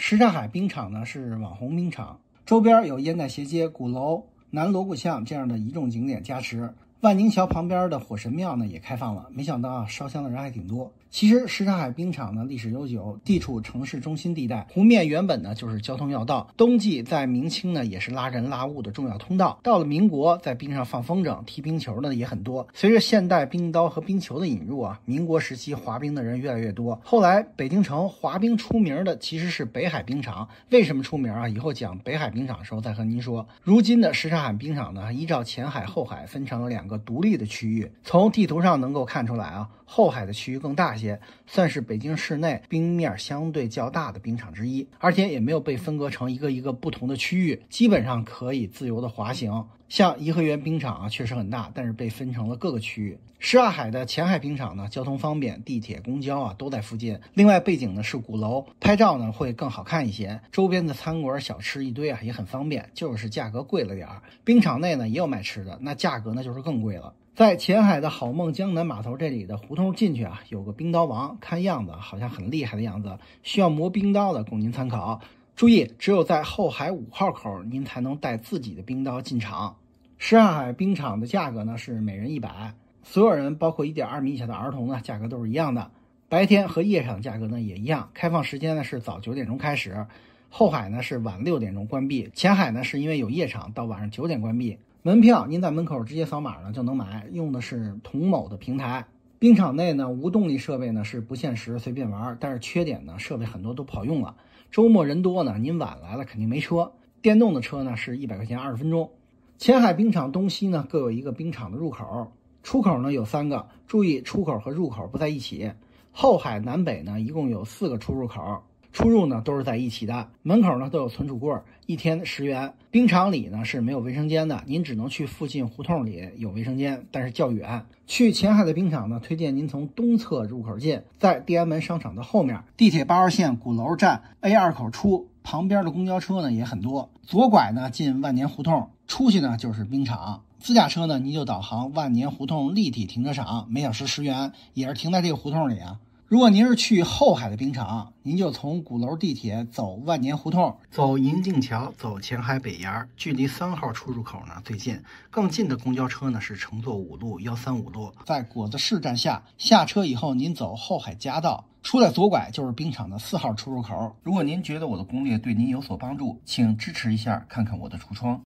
什刹海冰场呢是网红冰场，周边有烟袋斜街、鼓楼、南锣鼓巷这样的一众景点加持。万宁桥旁边的火神庙呢也开放了，没想到啊，烧香的人还挺多。其实什刹海冰场呢历史悠久，地处城市中心地带，湖面原本呢就是交通要道，冬季在明清呢也是拉人拉物的重要通道。到了民国，在冰上放风筝、踢冰球呢也很多。随着现代冰刀和冰球的引入啊，民国时期滑冰的人越来越多。后来北京城滑冰出名的其实是北海冰场，为什么出名啊？以后讲北海冰场的时候再和您说。如今的什刹海冰场呢，依照前海后海分成了两。个独立的区域，从地图上能够看出来啊，后海的区域更大些，算是北京市内冰面相对较大的冰场之一，而且也没有被分割成一个一个不同的区域，基本上可以自由的滑行。像颐和园冰场啊，确实很大，但是被分成了各个区域。什刹海的前海冰场呢，交通方便，地铁、公交啊都在附近。另外，背景呢是鼓楼，拍照呢会更好看一些。周边的餐馆小吃一堆啊，也很方便，就是价格贵了点儿。冰场内呢也有卖吃的，那价格呢就是更贵了。在前海的好梦江南码头这里的胡同进去啊，有个冰刀王，看样子好像很厉害的样子，需要磨冰刀的供您参考。注意，只有在后海五号口，您才能带自己的冰刀进场。上海冰场的价格呢是每人一百，所有人包括一点二米以下的儿童呢，价格都是一样的。白天和夜场价格呢也一样，开放时间呢是早九点钟开始，后海呢是晚六点钟关闭，前海呢是因为有夜场，到晚上九点关闭。门票您在门口直接扫码呢就能买，用的是同某的平台。冰场内呢，无动力设备呢是不限时随便玩，但是缺点呢，设备很多都不好用了。周末人多呢，您晚来了肯定没车。电动的车呢是一百块钱二十分钟。前海冰场东西呢各有一个冰场的入口，出口呢有三个，注意出口和入口不在一起。后海南北呢一共有四个出入口。出入呢都是在一起的，门口呢都有存储柜，一天十元。冰场里呢是没有卫生间的，您只能去附近胡同里有卫生间，但是较远。去前海的冰场呢，推荐您从东侧入口进，在地安门商场的后面，地铁八号线鼓楼站 A 二口出，旁边的公交车呢也很多。左拐呢进万年胡同，出去呢就是冰场。自驾车呢，您就导航万年胡同立体停车场，每小时十元，也是停在这个胡同里啊。如果您是去后海的冰场，您就从鼓楼地铁走万年胡同，走银锭桥，走前海北沿，距离三号出入口呢最近。更近的公交车呢是乘坐五路、幺三五路，在果子市站下，下车以后您走后海夹道，出来左拐就是冰场的四号出入口。如果您觉得我的攻略对您有所帮助，请支持一下，看看我的橱窗。